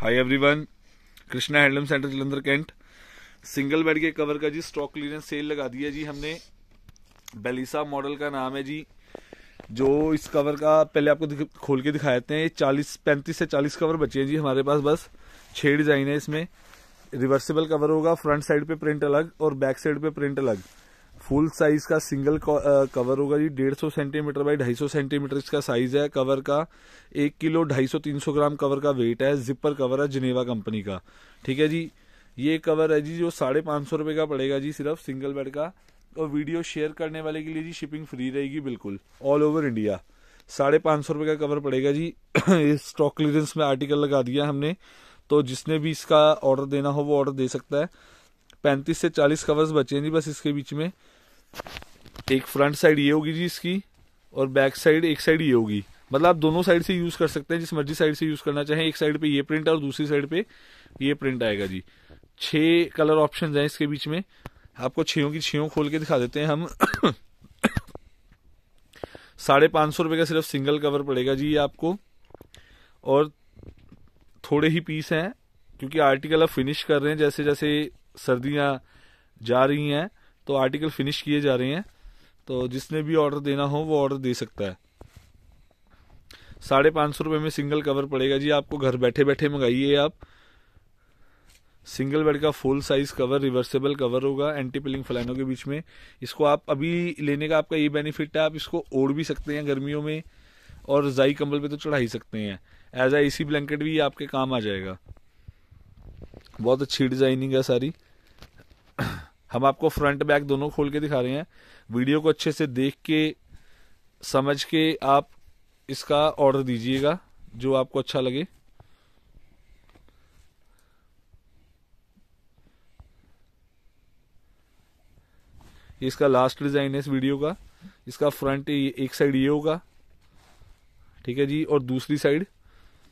हाय everyone Krishna handloom centre Jalandhar Cantt single bed के cover का जी स्टॉक क्लीयरेंस सेल लगा दिया जी हमने बेलिसा मॉडल का नाम है जी जो इस कवर का पहले आपको खोल के देते हैं चालीस पैंतीस से चालीस कवर बचे हैं जी हमारे पास बस छः डिज़ाइन है इसमें रिवर्सिबल कवर होगा फ्रंट साइड पे प्रिंट अलग और बैक साइड पे प्रिंट अलग फुल साइज का सिंगल कवर होगा जी डेढ़ सौ सेंटीमीटर बाई ढाई सौ सेंटीमीटर इसका साइज है कवर का एक किलो ढाई सौ तीन सौ ग्राम कवर का वेट है जिपर कवर है जिनेवा कंपनी का ठीक है जी ये कवर है जी जो साढ़े पाँच सौ रुपये का पड़ेगा जी सिर्फ सिंगल बेड का और वीडियो शेयर करने वाले के लिए जी शिपिंग फ्री रहेगी बिल्कुल ऑल ओवर इंडिया साढ़े पाँच सौ रुपये का कवर पड़ेगा जी इस स्टॉक क्लियरेंस में आर्टिकल लगा दिया हमने तो जिसने भी इसका ऑर्डर देना हो वो ऑर्डर दे सकता है पैंतीस से चालीस कवर्स बचे हैं जी बस इसके बीच में एक फ्रंट साइड ये होगी जी इसकी और बैक साइड एक साइड ये होगी मतलब आप दोनों साइड से यूज़ कर सकते हैं जिस मर्जी साइड से यूज़ करना चाहें एक साइड पे ये प्रिंट और दूसरी साइड पे ये प्रिंट आएगा जी छह कलर ऑप्शन हैं इसके बीच में आपको छियों की छियों खोल के दिखा देते हैं हम साढ़े पांच सौ रुपये का सिर्फ सिंगल कवर पड़ेगा जी ये आपको और थोड़े ही पीस हैं क्योंकि आर्टिकल आप फिनिश कर रहे हैं जैसे जैसे सर्दियां जा रही हैं तो आर्टिकल फिनिश किए जा रहे हैं तो जिसने भी ऑर्डर देना हो वो ऑर्डर दे सकता है साढ़े पाँच सौ रुपये में सिंगल कवर पड़ेगा जी आपको घर बैठे बैठे मंगाइए आप सिंगल बेड का full size cover reversible cover होगा एंटी पिलिंग फलानों के बीच में इसको आप अभी लेने का आपका ये बेनिफिट है आप इसको ओढ़ भी सकते हैं गर्मियों में और जाई कंबल पे तो चढ़ा ही सकते हैं एज आ सी ब्लैंकेट भी आपके काम आ जाएगा बहुत अच्छी डिज़ाइनिंग है सारी हम आपको फ्रंट बैक दोनों खोल के दिखा रहे हैं वीडियो को अच्छे से देख के समझ के आप इसका ऑर्डर दीजिएगा जो आपको अच्छा लगे इसका लास्ट डिज़ाइन है इस वीडियो का इसका फ्रंट एक साइड ये होगा ठीक है जी और दूसरी साइड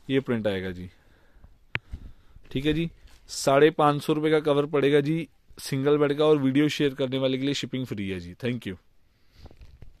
ये प्रिंट आएगा जी ठीक है जी साढ़े पाँच सौ रुपये का कवर पड़ेगा जी सिंगल बेड का और वीडियो शेयर करने वाले के लिए शिपिंग फ्री है जी थैंक यू